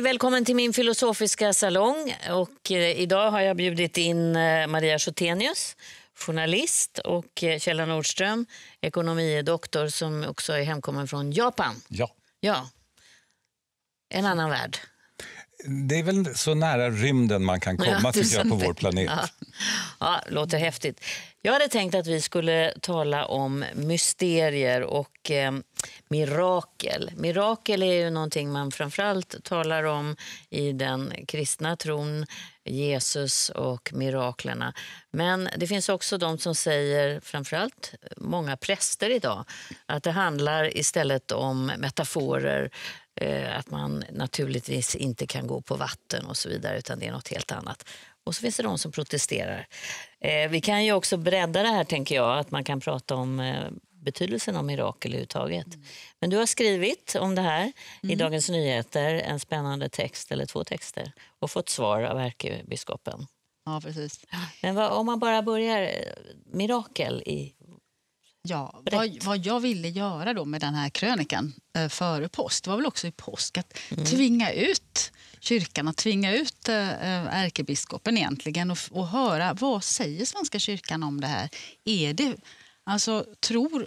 Välkommen till min filosofiska salong. Och, eh, idag har jag bjudit in eh, Maria Schotenius, journalist och eh, Kjella Nordström, ekonomidoktor som också är hemkommen från Japan. Ja. ja. En annan värld. Det är väl så nära rymden man kan komma ja, tycker jag, på vår planet. Ja. ja, låter häftigt. Jag hade tänkt att vi skulle tala om mysterier och eh, mirakel. Mirakel är ju någonting man framförallt talar om i den kristna tron, Jesus och miraklerna. Men det finns också de som säger, framförallt många präster idag, att det handlar istället om metaforer, eh, att man naturligtvis inte kan gå på vatten och så vidare, utan det är något helt annat. Och så finns det de som protesterar. Eh, vi kan ju också bredda det här, tänker jag, att man kan prata om eh, betydelsen av mirakel. överhuvudtaget. Mm. Men du har skrivit om det här mm. i Dagens Nyheter, en spännande text, eller två texter, och fått svar av ärkebiskopen. Ja, precis. Men vad, om man bara börjar, eh, mirakel i Ja, vad, vad, jag ville göra då med den här krönikan eh, före påsk, var väl också i påsk, att mm. tvinga ut kyrkan, och tvinga ut eh, eh, ärkebiskopen egentligen och, och höra vad säger Svenska kyrkan om det här? Är det, alltså tror,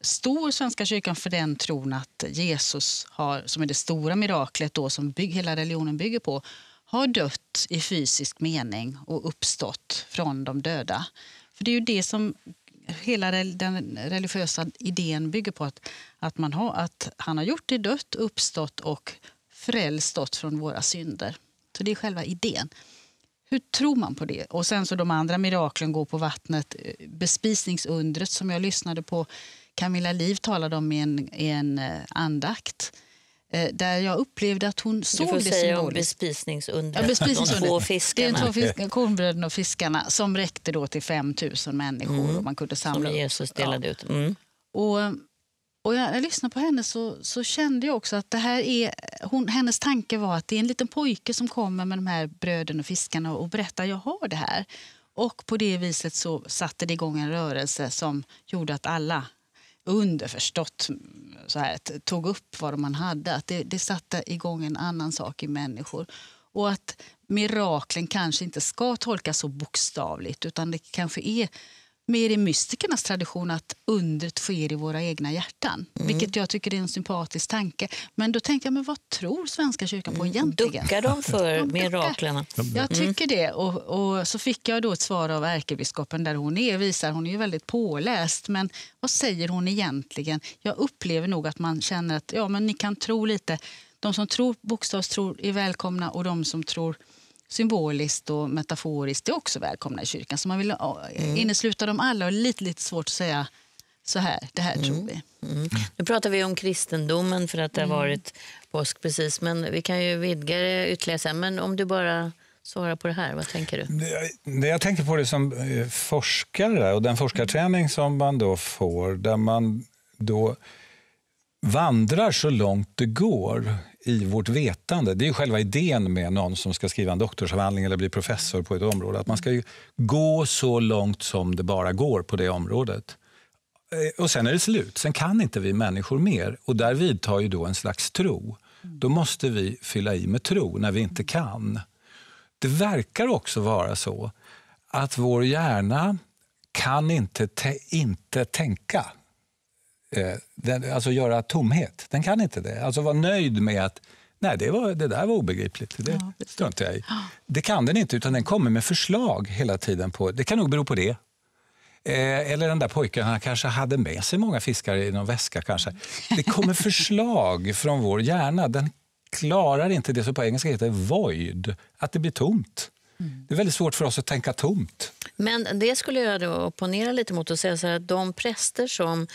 står Svenska kyrkan för den tron att Jesus, har, som är det stora miraklet då, som bygg, hela religionen bygger på, har dött i fysisk mening och uppstått från de döda? För det är ju det som hela den religiösa idén bygger på att, att, man har, att han har gjort det dött, uppstått och frälst oss från våra synder. Så det är själva idén. Hur tror man på det? Och sen så de andra miraklen, går på vattnet, eh, bespisningsundret som jag lyssnade på Camilla Liv talade om i en, i en eh, andakt Eh, där jag upplevde att hon såg det symboliskt. Du får säga om bespisningsundret, ja, bespisningsundret. de två fiskarna. Det är två fisk, kornbröden och fiskarna som räckte då till 5 000 människor. Mm. man kunde samla som Jesus delade ja. ut. Mm. Och, och när jag lyssnade på henne så, så kände jag också att det här är, hon, hennes tanke var att det är en liten pojke som kommer med de här bröden och fiskarna och berättar jag har det här. Och på det viset så satte det igång en rörelse som gjorde att alla underförstått så här, tog upp vad man hade. Att det, det satte igång en annan sak i människor. Och att miraklen kanske inte ska tolkas så bokstavligt utan det kanske är mer i mystikernas tradition att undret sker i våra egna hjärtan. Mm. Vilket jag tycker är en sympatisk tanke. Men då tänkte jag, men vad tror Svenska kyrkan på mm. egentligen? Duckar de för de miraklerna? Jag mm. tycker det. Och, och, så fick jag då ett svar av ärkebiskopen där hon är, visar, hon är ju väldigt påläst. Men vad säger hon egentligen? Jag upplever nog att man känner att ja, men ni kan tro lite. De som tror bokstavstror är välkomna och de som tror symboliskt och metaforiskt är också välkomna i kyrkan. Så man vill mm. innesluta dem alla och lite, lite svårt att säga så här, det här mm. tror vi. Mm. Nu pratar vi om kristendomen för att det har mm. varit påsk precis, men vi kan ju vidga det ytterligare sen. Men om du bara svarar på det här, vad tänker du? Det, det jag tänker på det som eh, forskare och den forskarträning som man då får, där man då vandrar så långt det går i vårt vetande. Det är själva idén med någon som ska skriva en doktorsavhandling eller bli professor på ett område. Att man ska gå så långt som det bara går på det området. Eh, och sen är det slut. Sen kan inte vi människor mer. Och där vidtar ju då en slags tro. Då måste vi fylla i med tro när vi inte kan. Det verkar också vara så att vår hjärna kan inte, inte tänka Eh, den, alltså göra tomhet. Den kan inte det. Alltså vara nöjd med att nej, det, var, det där var obegripligt, det ja, struntar jag i. Det kan den inte, utan den kommer med förslag hela tiden. på, Det kan nog bero på det. Eh, eller den där pojken, han kanske hade med sig många fiskar i någon väska. kanske. Det kommer förslag från vår hjärna. Den klarar inte det som på engelska heter void, att det blir tomt. Mm. Det är väldigt svårt för oss att tänka tomt. Men det skulle jag då opponera lite mot och säga så här, att de präster som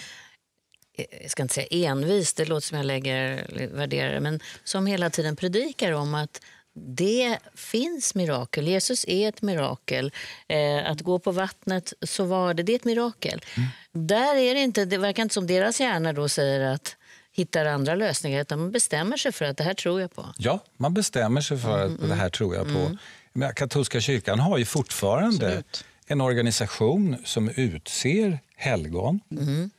jag eh, ska inte säga envis, det låter som jag lägger värderar men som hela tiden predikar om att det finns mirakel. Jesus är ett mirakel. Eh, att gå på vattnet så var det, det är ett mirakel. Mm. Där är det inte, det verkar inte som deras hjärna då säger att hittar andra lösningar, utan man bestämmer sig för att det här tror jag på. Ja, man bestämmer sig för mm, att det här mm, tror jag på. Mm. Men katolska kyrkan har ju fortfarande Absolut. en organisation som utser helgon. Mm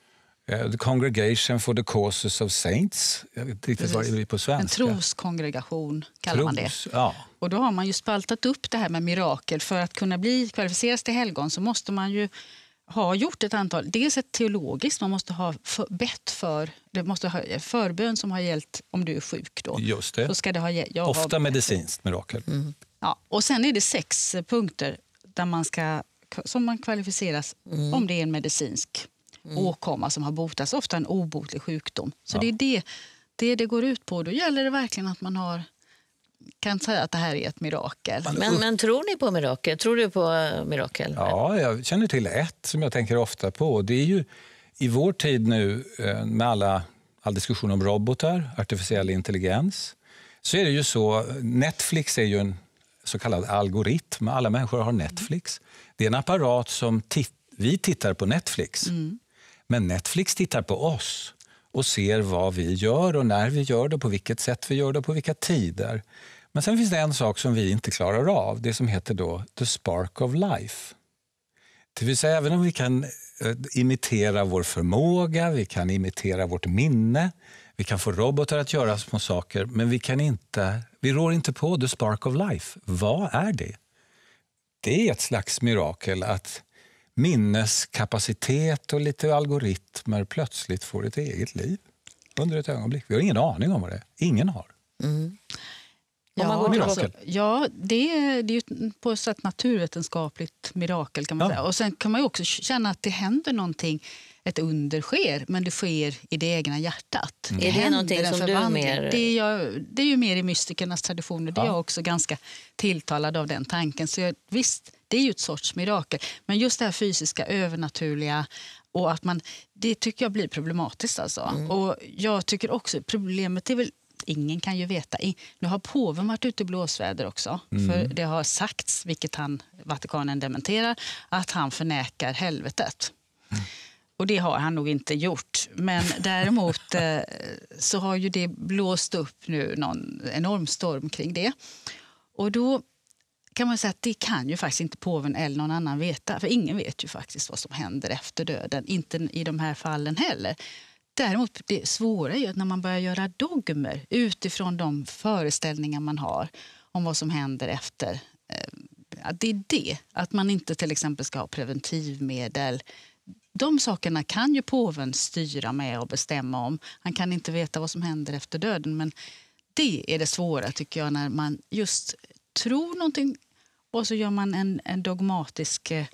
Eh, the Congregation for the Causes of Saints. Jag vet inte vad det är på svenska. En troskongregation kallar Tros, man det. Ja. Och då har man ju spaltat upp det här med mirakel. För att kunna bli kvalificeras till helgon så måste man ju ha gjort ett antal, dels ett teologiskt, man måste ha bett för, det måste ha förbön som har gällt om du är sjuk. Då. Just det. Så ska det ha, jag Ofta har, medicinskt mirakel. Mm. Ja, och sen är det sex punkter där man ska, som man kvalificeras mm. om det är en medicinsk mm. åkomma som har botats, ofta en obotlig sjukdom. Så ja. det är det, det det går ut på. Då gäller det verkligen att man har kan säga att det här är ett mirakel. Men, men tror ni på mirakel? Tror du på eh, mirakel? Ja, jag känner till ett som jag tänker ofta på. Det är ju i vår tid nu eh, med alla, all diskussion om robotar, artificiell intelligens, så är det ju så, Netflix är ju en så kallad algoritm. Alla människor har Netflix. Det är en apparat som titt vi tittar på Netflix. Mm. Men Netflix tittar på oss och ser vad vi gör och när vi gör det, på vilket sätt vi gör det och på vilka tider. Men sen finns det en sak som vi inte klarar av, det som heter då the spark of life. Det vill säga, även om vi kan eh, imitera vår förmåga, vi kan imitera vårt minne, vi kan få robotar att göra små saker, men vi kan inte, vi rår inte på the spark of life. Vad är det? Det är ett slags mirakel att minneskapacitet och lite algoritmer plötsligt får ett eget liv under ett ögonblick. Vi har ingen aning om vad det är. Ingen har. Mm. Ja, mirakel. ja det, är, det är ju på ett sätt naturvetenskapligt mirakel. kan man ja. säga. Och Sen kan man ju också känna att det händer någonting. Ett under sker, men det sker i det egna hjärtat. Mm. Det är det någonting som du mer... Det är, jag, det är ju mer i mystikernas traditioner. Ja. Det är jag också ganska tilltalad av den tanken. Så jag, visst, det är ju ett sorts mirakel. Men just det här fysiska, övernaturliga, och att man, det tycker jag blir problematiskt. Alltså. Mm. Och jag tycker också Problemet är väl Ingen kan ju veta. Nu har påven varit ute i blåsväder också. Mm. För det har sagts, vilket han, Vatikanen dementerar, att han förnekar helvetet. Mm. Och det har han nog inte gjort. Men däremot eh, så har ju det blåst upp nu någon enorm storm kring det. Och då kan man säga att det kan ju faktiskt inte påven eller någon annan veta. För ingen vet ju faktiskt vad som händer efter döden. Inte i de här fallen heller. Däremot det svåra är ju att när man börjar göra dogmer utifrån de föreställningar man har om vad som händer efter. Eh, att det är det, att man inte till exempel ska ha preventivmedel. De sakerna kan ju påven styra med och bestämma om. Han kan inte veta vad som händer efter döden. Men det är det svåra tycker jag, när man just tror någonting och så gör man en, en dogmatisk eh,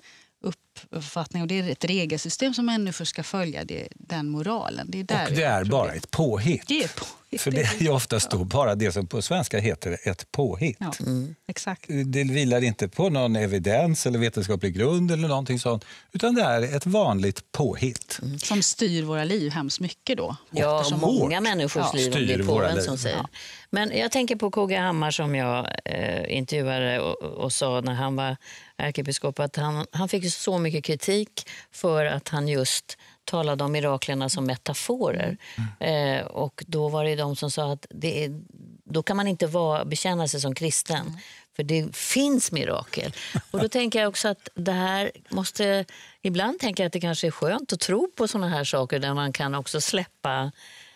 författning och det är ett regelsystem som människor ska följa. Det, den moralen. Det är där och det är bara ett påhitt. Det är påhitt. För det är ju oftast då bara det som på svenska heter ett påhitt. Ja, mm. exakt. Det vilar inte på någon evidens eller vetenskaplig grund eller någonting sånt, utan det är ett vanligt påhitt. Mm. Som styr våra liv hemskt mycket då. Ja, Eftersom många vårt. människors ja. liv, om det är påven som säger. Ja. Men jag tänker på KG Hammar som jag eh, intervjuade och, och sa när han var ärkebiskop att han, han fick så mycket kritik för att han just talade om miraklerna som metaforer. Mm. Eh, och då var det de som sa att det är, då kan man inte vara, bekänna sig som kristen, mm. för det finns mirakel. Och då tänker jag också att det här måste... Ibland tänker jag att det kanske är skönt att tro på såna här saker där man kan också släppa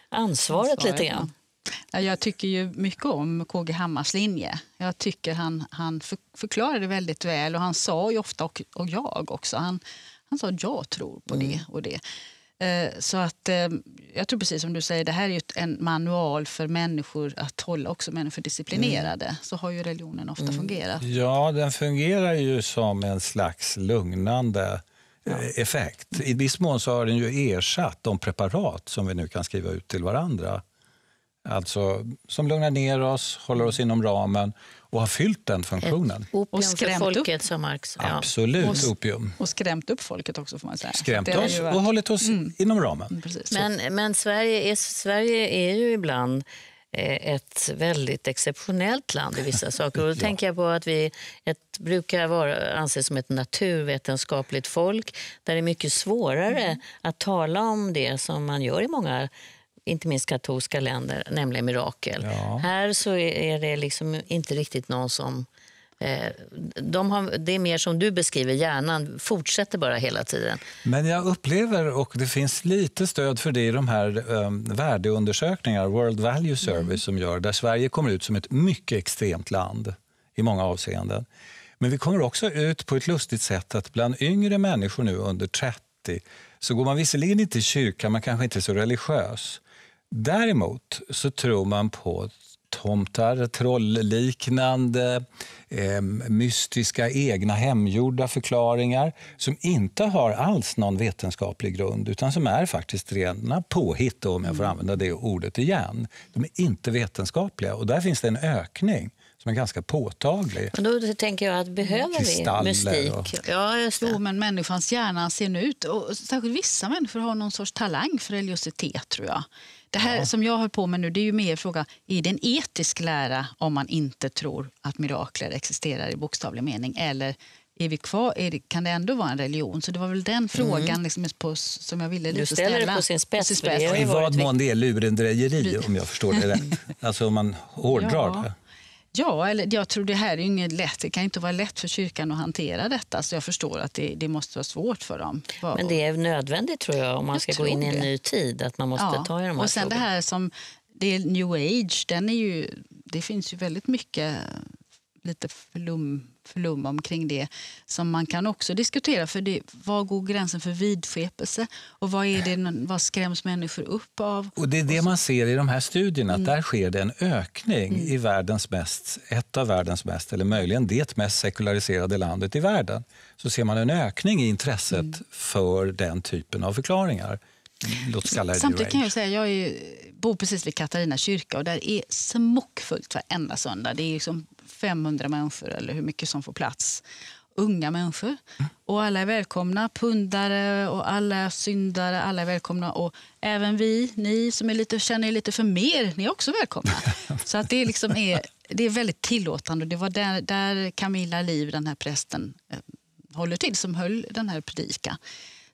ansvaret, ansvaret lite grann. Ja. Jag tycker ju mycket om KG Hammars linje. Jag tycker han, han förklarade väldigt väl och han sa ju ofta och, och jag också. Han, han sa jag tror på mm. det och det. Eh, så att, eh, jag tror precis som du säger, det här är en manual för människor att hålla också människor disciplinerade. Mm. Så har ju religionen ofta mm. fungerat. Ja, den fungerar ju som en slags lugnande ja. Eh, effekt. I viss mån så har den ju ersatt de preparat som vi nu kan skriva ut till varandra. Alltså som lugnar ner oss, håller oss mm. inom ramen och har fyllt den funktionen. Ett opium och skrämt för folket, upp. som Marx ja. Absolut, och, opium. Och skrämt upp folket också, får man säga. Skrämt oss varit... och hållit oss mm. inom ramen. Mm, men, men Sverige, är, Sverige är ju ibland eh, ett väldigt exceptionellt land i vissa saker. Och då ja. tänker jag på att vi ett, brukar vara, anses som ett naturvetenskapligt folk där det är mycket svårare mm. att tala om det som man gör i många inte minst katolska länder, nämligen mirakel. Ja. Här så är det liksom inte riktigt någon som eh, de har, det är mer som du beskriver, hjärnan fortsätter bara hela tiden. Men jag upplever, och det finns lite stöd för det i de här um, värdeundersökningar, World Value Service mm. som gör, där Sverige kommer ut som ett mycket extremt land i många avseenden. Men vi kommer också ut på ett lustigt sätt att bland yngre människor nu under 30 så går man visserligen inte i kyrkan, man kanske inte är så religiös. Däremot så tror man på tomtar, trollliknande, eh, mystiska, egna hemgjorda förklaringar som inte har alls någon vetenskaplig grund utan som är faktiskt rena påhitt, om jag får mm. använda det ordet igen. De är inte vetenskapliga och där finns det en ökning som är ganska påtaglig. Men då tänker jag att behöver vi mystik? Ja, just det. Jo, men människans hjärna ser nu ut, och särskilt vissa människor har någon sorts talang för religiositet tror jag. Det här ja. som jag har på med nu det är ju mer frågan, är det en etisk lära om man inte tror att mirakler existerar i bokstavlig mening? Eller är vi kvar, är det, kan det ändå vara en religion? Så det var väl den mm. frågan mm. liksom, på, som jag ville lite ställa. Du ställer det på sin spets. På sin spets. I vad mån det är lurendrejeri om jag förstår det rätt. Alltså om man hårdrar ja. det. Ja, eller jag tror det här är inget lätt. Det kan inte vara lätt för kyrkan att hantera detta. Så jag förstår att det, det måste vara svårt för dem. Men det är nödvändigt tror jag om man jag ska gå in i en ny tid. Att man måste ja. ta i de här Och sen frågorna. det här som det är new age. Den är ju, det finns ju väldigt mycket lite flum flum omkring det som man kan också diskutera. För det, Var går gränsen för vidskepelse? Och vad, är det, eh. vad skräms människor upp av? Och Det är det man ser i de här studierna, mm. där sker det en ökning mm. i världens mest, ett av världens mest, eller möjligen det mest sekulariserade landet i världen. Så ser man en ökning i intresset mm. för den typen av förklaringar låt Samtidigt kan jag säga, jag är, bor precis vid Katarina kyrka och där är smockfullt varenda söndag. Det är liksom 500 människor eller hur mycket som får plats. Unga människor. Mm. Och alla är välkomna, pundare och alla syndare, alla är välkomna. Och även vi, ni som är lite, känner er lite för mer, ni är också välkomna. Så att det, liksom är, det är väldigt tillåtande. Det var där, där Camilla Liv, den här prästen, eh, håller till, som höll den här predikan.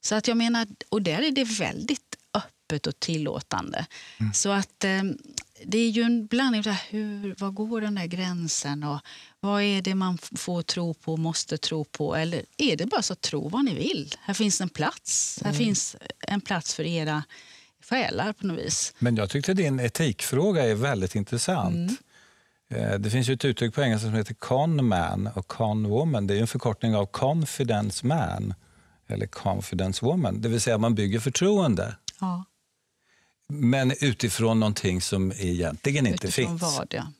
Så att jag menar, och där är det väldigt öppet och tillåtande. Mm. Så att eh, det är ju en blandning. Där, hur, var går den där gränsen? Och vad är det man får tro på och måste tro på? Eller är det bara så att tro vad ni vill? Här finns en plats. Här mm. finns en plats för era själar på något vis. Men jag tyckte din etikfråga är väldigt intressant. Mm. Eh, det finns ett uttryck på engelska som heter con man och con woman. Det är en förkortning av confidence man eller confidence woman, det vill säga man bygger förtroende. Ja. Men utifrån någonting som egentligen inte utifrån finns. Vad, ja.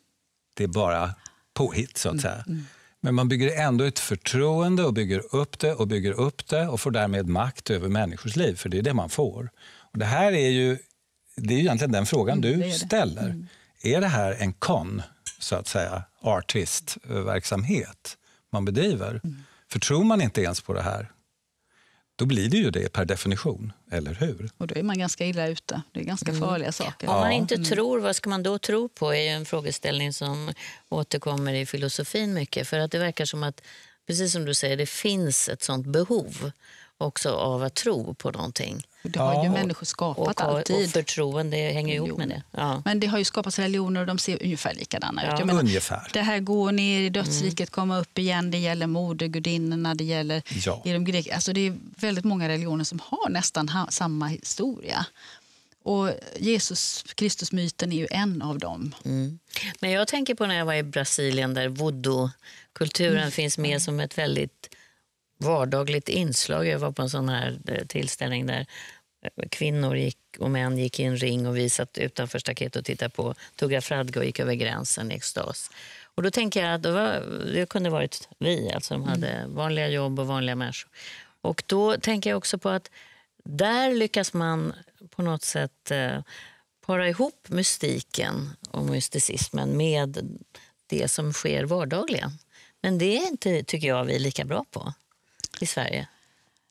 Det är bara påhitt, så att mm, säga. Mm. Men man bygger ändå ett förtroende och bygger upp det och bygger upp det och får därmed makt över människors liv, för det är det man får. Och det här är ju, det är egentligen den frågan mm, du ställer. Mm. Är det här en kon, så att säga, artistverksamhet man bedriver? Mm. För tror man inte ens på det här, då blir det ju det per definition, eller hur? Och då är man ganska illa ute. Det är ganska mm. farliga saker. Om man inte mm. tror, vad ska man då tro på? är en frågeställning som återkommer i filosofin mycket. För att det verkar som att, precis som du säger, det finns ett sånt behov också av att tro på någonting. Det har ju människor skapat och, och, alltid. Och förtroende hänger ihop med det. Ja. Men det har ju skapats religioner och de ser ungefär likadana ja. ut. Menar, ungefär. Det här går ner i dödsriket, mm. komma upp igen, det gäller modergudinnorna, det gäller ja. i de grek... Alltså det är väldigt många religioner som har nästan ha samma historia. Och Jesus myten är ju en av dem. Mm. Men jag tänker på när jag var i Brasilien där voodoo-kulturen mm. finns med som ett väldigt vardagligt inslag. Jag var på en sån här eh, tillställning där eh, kvinnor gick och män gick i en ring och vi satt utanför staketet och tittade på tugga fradga och gick över gränsen i extas. Och då tänker jag att det, var, det kunde varit vi, alltså de mm. hade vanliga jobb och vanliga människor. Och då tänker jag också på att där lyckas man på något sätt eh, para ihop mystiken och mysticismen med det som sker vardagligen. Men det är inte, tycker jag, vi är lika bra på i Sverige?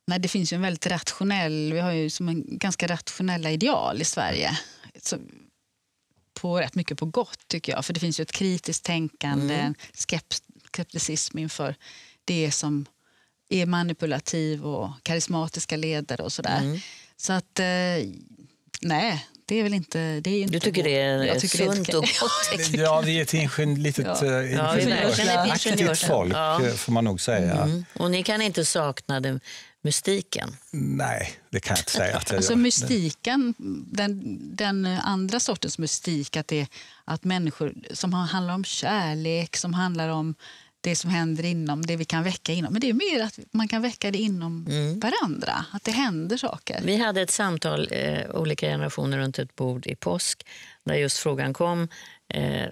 Nej, det finns ju en väldigt rationell, vi har ju som en ganska rationella ideal i Sverige. Så på, rätt mycket på gott tycker jag, för det finns ju ett kritiskt tänkande, mm. skepticism inför det som är manipulativ och karismatiska ledare och sådär. Mm. Så att, eh, nej, det är väl inte... Det är inte du tycker det är sunt och gott? ja, vi är ett ingenjör, litet ingenjörsaktigt ja, eh, folk, ja. Eh, får man nog säga. Mm. Och ni kan inte sakna den mystiken? Nej, det kan jag inte säga att jag alltså, gör. Mystiken, den, den andra sortens mystik, att, det, att människor som handlar om kärlek, som handlar om det som händer inom, det vi kan väcka inom. Men det är mer att man kan väcka det inom mm. varandra, att det händer saker. Vi hade ett samtal, eh, olika generationer, runt ett bord i påsk där just frågan kom, eh,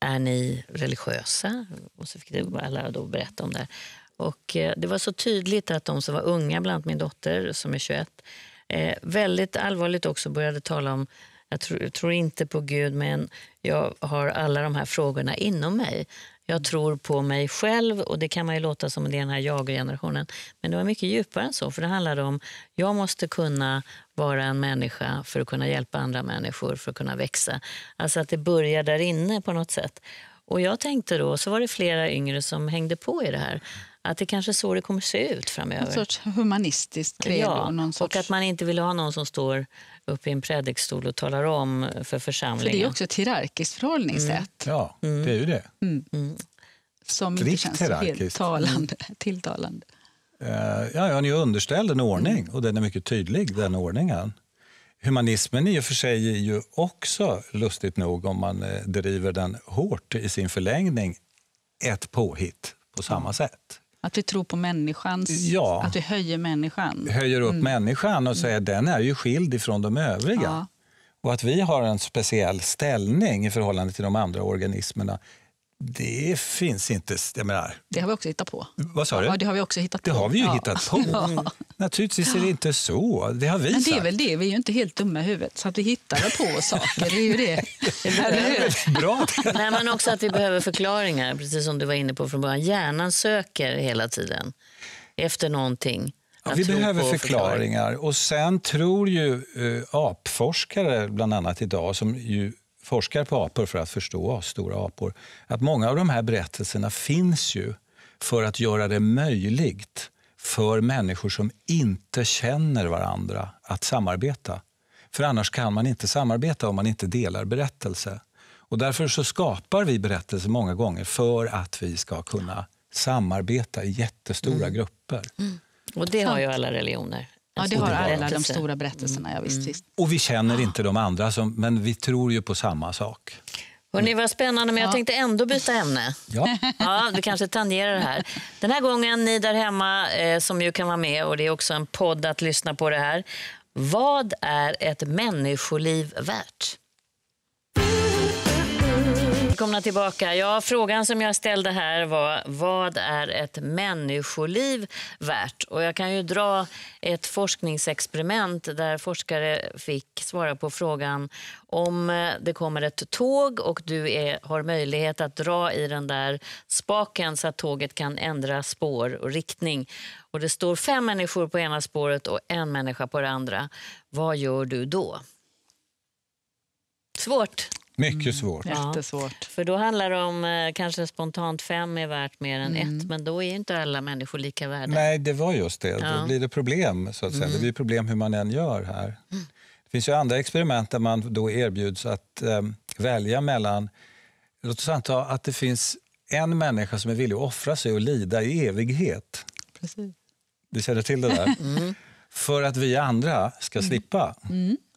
är ni religiösa? Och så fick alla då berätta om det. Och eh, det var så tydligt att de som var unga, bland annat min dotter som är 21, eh, väldigt allvarligt också började tala om jag tror, tror, inte på Gud, men jag har alla de här frågorna inom mig. Jag tror på mig själv och det kan man ju låta som den här jag-generationen. Men det var mycket djupare än så, för det handlade om jag måste kunna vara en människa för att kunna hjälpa andra människor, för att kunna växa. Alltså att det börjar där inne på något sätt. Och jag tänkte då, så var det flera yngre som hängde på i det här, att det kanske är så det kommer se ut framöver. En sorts humanistiskt credo. Ja, sorts... och att man inte vill ha någon som står upp i en predikstol och talar om för församlingen. För det är också ett hierarkiskt förhållningssätt. Mm. Ja, det är ju det. Mm. mm. mm. Som Strikt inte känns helt talande, tilltalande. Uh, ja, ja, ni är underställd en ordning mm. och den är mycket tydlig, den ordningen. Humanismen i och för sig är ju också, lustigt nog, om man eh, driver den hårt i sin förlängning, ett påhitt på samma sätt. Att vi tror på människans, ja. att vi höjer människan. Höjer upp mm. människan och säger att den är ju skild ifrån de övriga. Ja. Och att vi har en speciell ställning i förhållande till de andra organismerna det finns inte. Jag menar, det har vi också hittat på. Vad sa du? Ja, det har vi också hittat på. Det har vi ju ja. hittat på. Ja. Naturligtvis är det inte så. Det har vi Men det sagt. är väl det, vi är ju inte helt dumma i huvudet. Så att vi hittar på saker, det är ju det. Bra. Nej, men också att vi behöver förklaringar, precis som du var inne på från början. Hjärnan söker hela tiden efter någonting. Ja, vi behöver förklaringar. Och sen tror ju eh, apforskare, bland annat idag, som ju forskar på apor för att förstå stora apor, att många av de här berättelserna finns ju för att göra det möjligt för människor som inte känner varandra att samarbeta. För annars kan man inte samarbeta om man inte delar berättelse. Och därför så skapar vi berättelser många gånger för att vi ska kunna samarbeta i jättestora mm. grupper. Mm. Och det har ju alla religioner, Ja, det har alla de stora mm. berättelserna. Ja, visst, visst. Och vi känner inte de andra, som, men vi tror ju på samma sak. Hörrni, vad spännande, men jag tänkte ändå byta ämne. Ja. ja, du kanske tangerar det här. Den här gången, ni där hemma eh, som ju kan vara med och det är också en podd att lyssna på det här. Vad är ett människoliv värt? välkomna tillbaka. Ja, frågan som jag ställde här var vad är ett människoliv värt? Och jag kan ju dra ett forskningsexperiment där forskare fick svara på frågan om eh, det kommer ett tåg och du är, har möjlighet att dra i den där spaken så att tåget kan ändra spår och riktning. Och det står fem människor på ena spåret och en människa på det andra. Vad gör du då? Svårt. Mycket mm. svårt. Mm. Jättesvårt. Ja, för då handlar det om eh, kanske spontant fem är värt mer än mm. ett, men då är inte alla människor lika värda. Nej, det var just det. Ja. Då blir det problem, så att säga. Mm. Det blir problem hur man än gör här. Det finns ju andra experiment där man då erbjuds att eh, välja mellan, låt oss anta att det finns en människa som är villig att offra sig och lida i evighet. Precis. Du känner till det där? Mm. För att vi andra ska mm. slippa.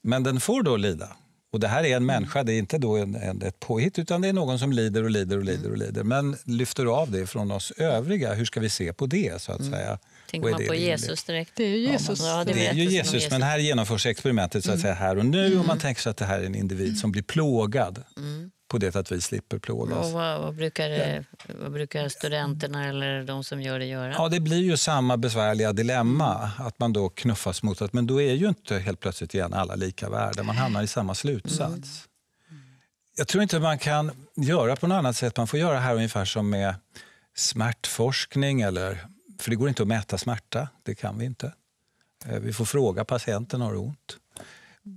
Men den får då lida. Och det här är en mm. människa, det är inte då en, en, ett påhitt utan det är någon som lider och lider och lider och mm. lider. Men lyfter du av det från oss övriga, hur ska vi se på det så att mm. säga? Tänker man på Jesus direkt? Det är ju Jesus. Ja, man, det, det är ju Jesus, men här genomförs experimentet så att säga här och nu mm. och man tänker sig att det här är en individ som blir plågad. Mm på det för att vi slipper plågas. Och vad, vad brukar, det, eh, vad brukar studenterna eller de som gör det göra? Ja, det blir ju samma besvärliga dilemma, att man då knuffas mot att men då är ju inte helt plötsligt igen alla lika värda, man hamnar i samma slutsats. Mm. Jag tror inte man kan göra på något annat sätt, man får göra här ungefär som med smärtforskning, eller, för det går inte att mäta smärta, det kan vi inte. Eh, vi får fråga patienten, har du ont?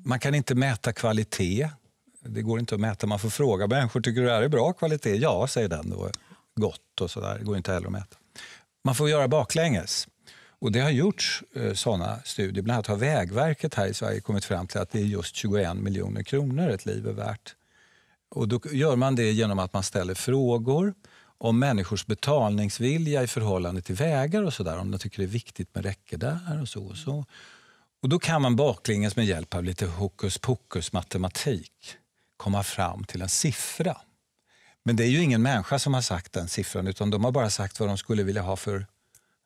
Man kan inte mäta kvalitet, det går inte att mäta. Man får fråga människor, tycker du det här är bra kvalitet? Ja, säger den då. Gott och sådär, det går inte heller att mäta. Man får göra baklänges. Och det har gjorts eh, sådana studier. Bland annat har Vägverket här i Sverige kommit fram till att det är just 21 miljoner kronor ett liv är värt. Och då gör man det genom att man ställer frågor om människors betalningsvilja i förhållande till vägar och sådär. Om de tycker det är viktigt med räcke där och så och så. Och då kan man baklänges med hjälp av lite hokus pokus matematik komma fram till en siffra. Men det är ju ingen människa som har sagt den siffran utan de har bara sagt vad de skulle vilja ha för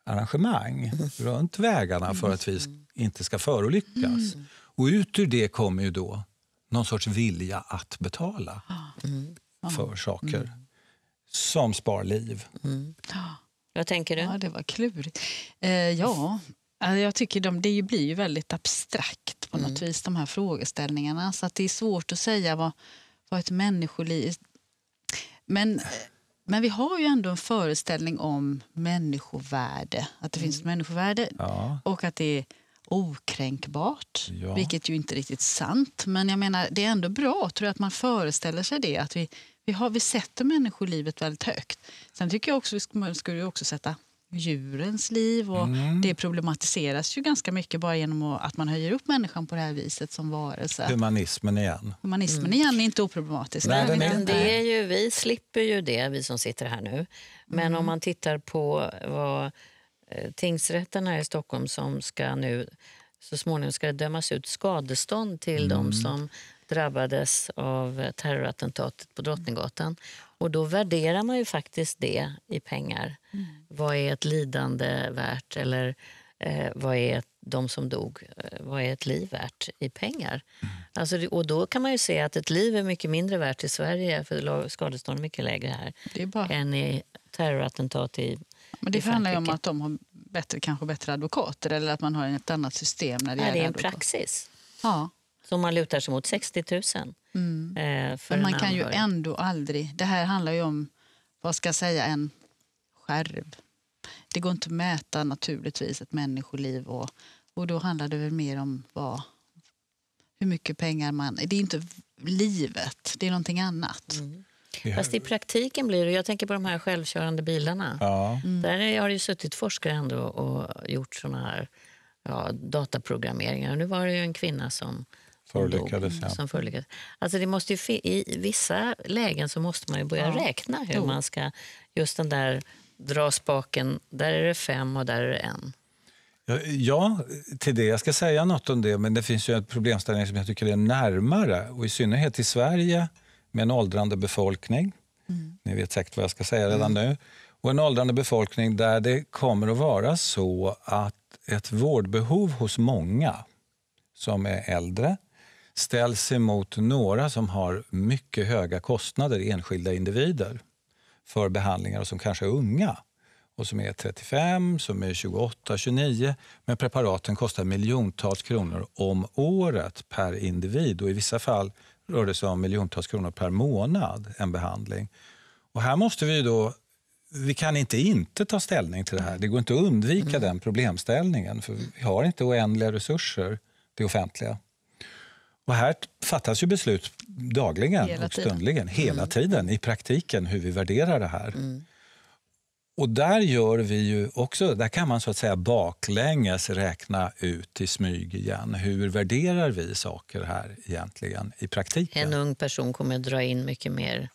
arrangemang mm. runt vägarna för att vi inte ska förolyckas. Mm. Och ut ur det kommer ju då någon sorts vilja att betala ah. mm. för mm. saker mm. som spar liv. Mm. Vad tänker du? Ja, det var klurigt. Eh, ja, Alltså, jag tycker de, det blir ju väldigt abstrakt på något mm. vis, de här frågeställningarna. Så att det är svårt att säga vad, vad ett människoliv... Men, men vi har ju ändå en föreställning om människovärde. Att det mm. finns människovärde ja. och att det är okränkbart. Ja. Vilket ju inte är riktigt sant. Men jag menar, det är ändå bra tror jag, att man föreställer sig det. Att vi, vi, har, vi sätter människolivet väldigt högt. Sen tycker jag också att vi skulle också sätta djurens liv. Och mm. Det problematiseras ju ganska mycket bara genom att man höjer upp människan på det här viset som varelse. Humanismen igen. Humanismen mm. igen är inte oproblematisk. Nej, den är inte. Det är ju, vi slipper ju det, vi som sitter här nu. Men mm. om man tittar på vad eh, tingsrätten här i Stockholm som ska nu så småningom ska det dömas ut skadestånd till mm. de som drabbades av terrorattentatet på Drottninggatan. Och då värderar man ju faktiskt det i pengar. Mm. Vad är ett lidande värt? Eller eh, vad är de som dog, eh, vad är ett liv värt i pengar? Mm. Alltså, och då kan man ju se att ett liv är mycket mindre värt i Sverige, för skadestånd är mycket lägre här, det är bara... än i terrorattentat i men det handlar ju om att de har bättre, kanske bättre advokater eller att man har ett annat system när det, ja, det är en advokat. praxis. Ja. Så man lutar sig mot 60 000. Mm. Eh, Men man kan ju ändå aldrig... Det här handlar ju om, vad ska jag säga, en skärv. Det går inte att mäta naturligtvis ett människoliv och, och då handlar det väl mer om vad, hur mycket pengar man... Det är inte livet, det är någonting annat. Mm. Ja. Fast i praktiken blir det, jag tänker på de här självkörande bilarna. Ja. Mm. Där har det ju suttit forskare ändå och gjort såna här ja, dataprogrammeringar. nu var det ju en kvinna som Förlyckades, ja. som förlyckades. Alltså det måste ju I vissa lägen så måste man ju börja ja. räkna hur jo. man ska... Just den där dra spaken, där är det fem och där är det en. Ja, till det. Jag ska säga något om det, men det finns ju en problemställning som jag tycker är närmare, och i synnerhet i Sverige med en åldrande befolkning. Mm. Ni vet säkert vad jag ska säga redan mm. nu. Och en åldrande befolkning där det kommer att vara så att ett vårdbehov hos många som är äldre, ställs emot några som har mycket höga kostnader, enskilda individer, för behandlingar och som kanske är unga och som är 35, som är 28, 29. Men preparaten kostar miljontals kronor om året per individ och i vissa fall rör det sig om miljontals kronor per månad, en behandling. Och här måste vi då vi kan inte inte ta ställning till det här. Det går inte att undvika mm. den problemställningen, för vi har inte oändliga resurser, det offentliga. Och här fattas ju beslut dagligen hela och stundligen, tiden. Mm. hela mm. tiden i praktiken hur vi värderar det här. Mm. Och där gör vi ju också, där kan man så att säga baklänges räkna ut i smyg igen. Hur värderar vi saker här egentligen i praktiken? En ung person kommer att dra in mycket mer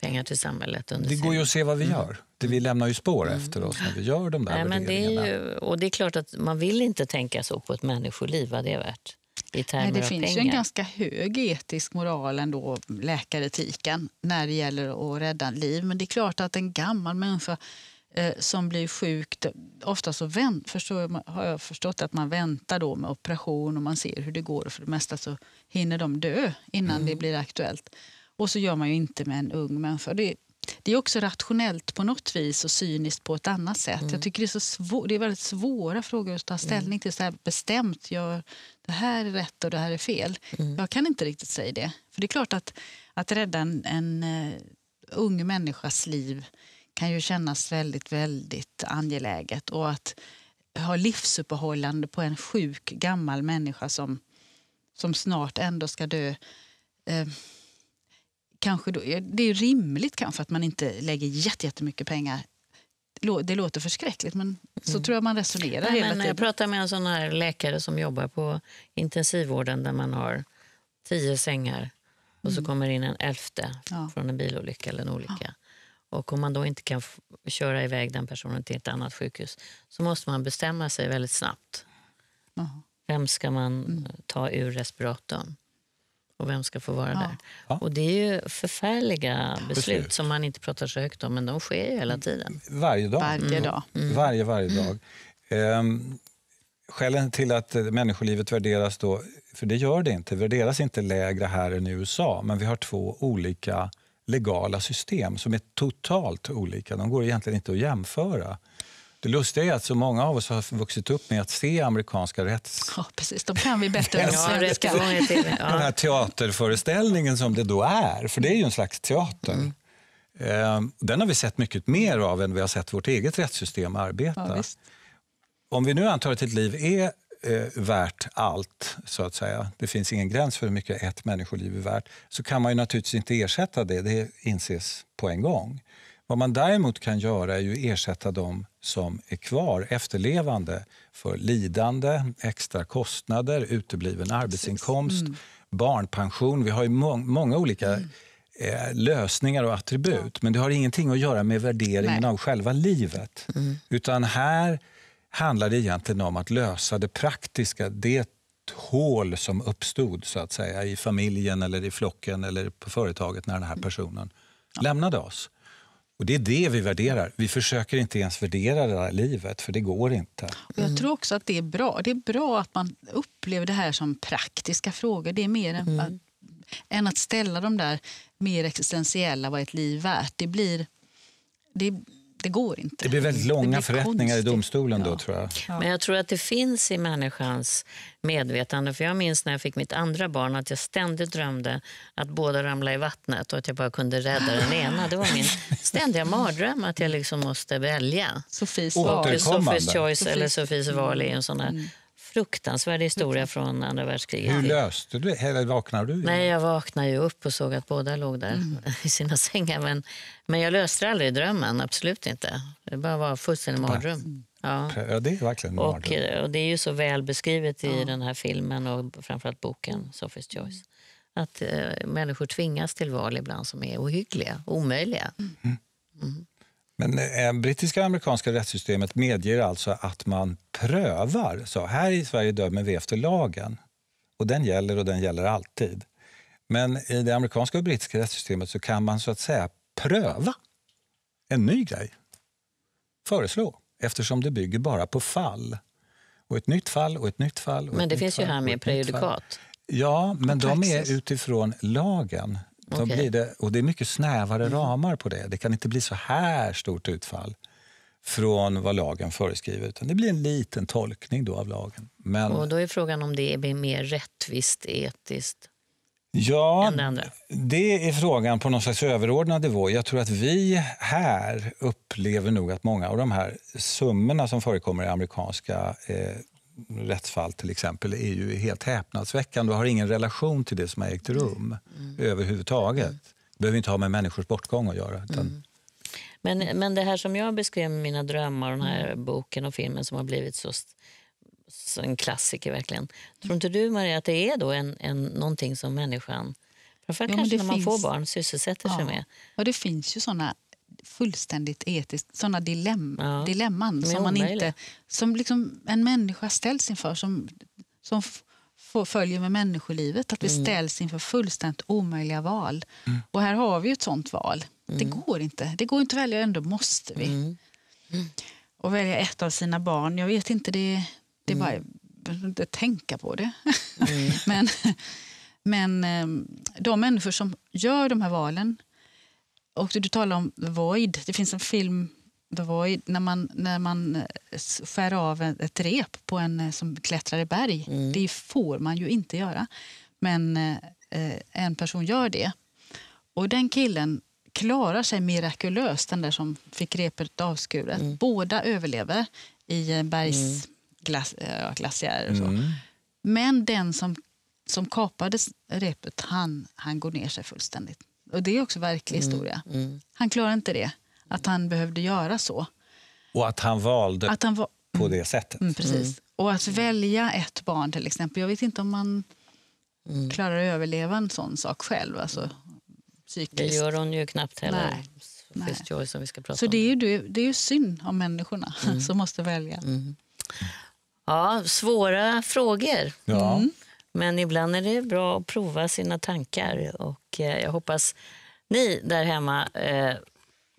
pengar till samhället. Under det går ju att se vad vi mm. gör. Det, vi lämnar ju spår mm. efter oss när vi gör de där Nej, värderingarna. Men det är ju, och det är klart att man vill inte tänka så på ett människoliv, vad det är värt i termer Nej, det av finns pengar. ju en ganska hög etisk moral ändå, läkaretiken, när det gäller att rädda liv. Men det är klart att en gammal människa eh, som blir sjuk, ofta så vänt, förstår, har jag förstått att man väntar då med operation och man ser hur det går. För det mesta så hinner de dö innan mm. det blir aktuellt. Och så gör man ju inte med en ung människa. Det, det är också rationellt på något vis och cyniskt på ett annat sätt. Mm. Jag tycker det är, så svår, det är väldigt svåra frågor att ta mm. ställning till. Så här bestämt, jag, det här är rätt och det här är fel. Mm. Jag kan inte riktigt säga det. För det är klart att, att rädda en, en uh, ung människas liv kan ju kännas väldigt, väldigt angeläget. Och att ha livsuppehållande på en sjuk gammal människa som, som snart ändå ska dö. Uh, kanske då, det är rimligt kanske att man inte lägger jättemycket pengar det låter förskräckligt, men så mm. tror jag man resonerar Nej, hela eh, tiden. Jag pratade med en sån här läkare som jobbar på intensivvården där man har tio sängar och mm. så kommer in en elfte ja. från en bilolycka eller en olycka. Ja. Och om man då inte kan köra iväg den personen till ett annat sjukhus så måste man bestämma sig väldigt snabbt. Ja. Vem ska man mm. ta ur respiratorn? och vem ska få vara ja. där. Ja. Och Det är ju förfärliga beslut, beslut, som man inte pratar så högt om, men de sker ju hela tiden. Varje dag. Varje mm. dag. Mm. Varje, varje mm. dag. Ehm, skälen till att eh, människolivet värderas då, för det gör det inte, värderas inte lägre här än i USA, men vi har två olika legala system som är totalt olika. De går egentligen inte att jämföra. Det lustiga är att så många av oss har vuxit upp med att se amerikanska rätts... Ja, precis. De kan vi bättre än svenska. Den här teaterföreställningen som det då är, för det är ju en slags teater. Mm. Ehm, den har vi sett mycket mer av än vi har sett vårt eget rättssystem arbeta. Ja, Om vi nu antar att ett liv är eh, värt allt, så att säga. Det finns ingen gräns för hur mycket ett människoliv är värt. Så kan man ju naturligtvis inte ersätta det, det inses på en gång. Vad man däremot kan göra är att ersätta dem som är kvar, efterlevande, för lidande, extra kostnader, utebliven arbetsinkomst, mm. barnpension. Vi har ju må många olika mm. eh, lösningar och attribut, ja. men det har ingenting att göra med värderingen Nej. av själva livet. Mm. Utan här handlar det egentligen om att lösa det praktiska, det hål som uppstod så att säga i familjen, eller i flocken eller på företaget när den här mm. personen lämnade oss. Och Det är det vi värderar. Vi försöker inte ens värdera det här livet, för det går inte. Och jag tror också att det är bra. Det är bra att man upplever det här som praktiska frågor. Det är mer än, mm. än att ställa de där mer existentiella, vad är ett liv värt? Det blir... Det, det går inte. Det blir väldigt långa blir förrättningar konstigt. i domstolen ja. tror jag. Ja. Men jag tror att det finns i människans medvetande. För jag minns när jag fick mitt andra barn att jag ständigt drömde att båda ramlade i vattnet och att jag bara kunde rädda den ena. Det var min ständiga mardröm att jag liksom måste välja. Sofies val. Sofies choice Sofies. eller Sofies val är en sån här mm fruktansvärd historia mm. från andra världskriget. Hur löste du Eller vaknade du? Nej, jag vaknade ju upp och såg att båda låg där mm. i sina sängar. Men, men jag löste aldrig drömmen, absolut inte. Det bara var fullständig mardröm. Ja. ja, det är verkligen och, eh, och det är ju så väl beskrivet i ja. den här filmen och framförallt boken Sophie's Choice. Att eh, människor tvingas till val ibland som är ohyggliga, omöjliga. Mm. Mm. Men eh, brittiska och amerikanska rättssystemet medger alltså att man prövar. Så här i Sverige dömer vi efter lagen. Och den gäller och den gäller alltid. Men i det amerikanska och brittiska rättssystemet så kan man så att säga pröva en ny grej. Föreslå, eftersom det bygger bara på fall. Och ett nytt fall och ett nytt fall. men det finns fall, ju här med prejudikat. Ja, men de är utifrån lagen. Okay. blir det, och det är mycket snävare mm. ramar på det. Det kan inte bli så här stort utfall från vad lagen föreskriver. Utan det blir en liten tolkning då av lagen. Men, och då är frågan om det blir mer rättvist etiskt Ja, det är frågan på någon slags överordnad nivå. Jag tror att vi här upplever nog att många av de här summorna som förekommer i amerikanska eh, rättsfall till exempel är ju helt häpnadsväckande och har ingen relation till det som har ägt rum mm. överhuvudtaget. Mm. Det behöver inte ha med människors bortgång att göra. Utan... Mm. Men, men det här som jag beskrev med mina drömmar, den här mm. boken och filmen som har blivit så, så en klassiker verkligen. Tror inte du Maria att det är då en, en, någonting som människan, framförallt jo, kanske när man får barn, sysselsätter ja. sig med? Ja, det finns ju såna fullständigt etiskt, sådana dilemm, ja. dilemman som, man inte, som liksom en människa ställs inför, som, som följer med människolivet. Att vi mm. ställs inför fullständigt omöjliga val. Mm. Och här har vi ju ett sådant val. Mm. Det går inte. Det går inte att välja, ändå måste vi. Mm. Och välja ett av sina barn, jag vet inte, det, det är bara mm. inte tänka på det. men, men ehm, de människor som gör de här valen och du talar om The Void. Det finns en film, The Void, när man, när man eh, skär av ett rep på en eh, som klättrar i berg. Mm. Det får man ju inte göra. Men eh, eh, en person gör det. Och den killen klarar sig mirakulöst, den där som fick repet avskuret. Mm. Båda överlever i en bergsglaciär. Mm. Äh, mm. Men den som, som kapades repet, han, han går ner sig fullständigt. Och det är också verklig mm, historia. Mm. Han klarade inte det, att han behövde göra så. Och att han valde att han va på mm. det sättet. Mm, precis. Mm. Och att välja ett barn till exempel. Jag vet inte om man klarar att överleva en sån sak själv. Alltså, psykiskt. Det gör hon ju knappt heller. Nej. Nej. Som vi ska prata så om. det är, ju, det är ju synd om människorna som måste välja. Ja, svåra frågor. Ja. Mm. Men ibland är det bra att prova sina tankar och eh, jag hoppas ni där hemma eh,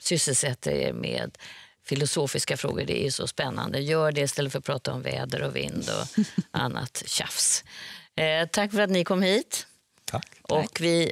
sysselsätter er med filosofiska frågor. Det är så spännande. Gör det istället för att prata om väder och vind och annat tjafs. Eh, tack för att ni kom hit. Tack. Och vi